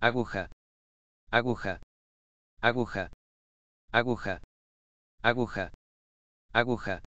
aguja, aguja, aguja, aguja, aguja, aguja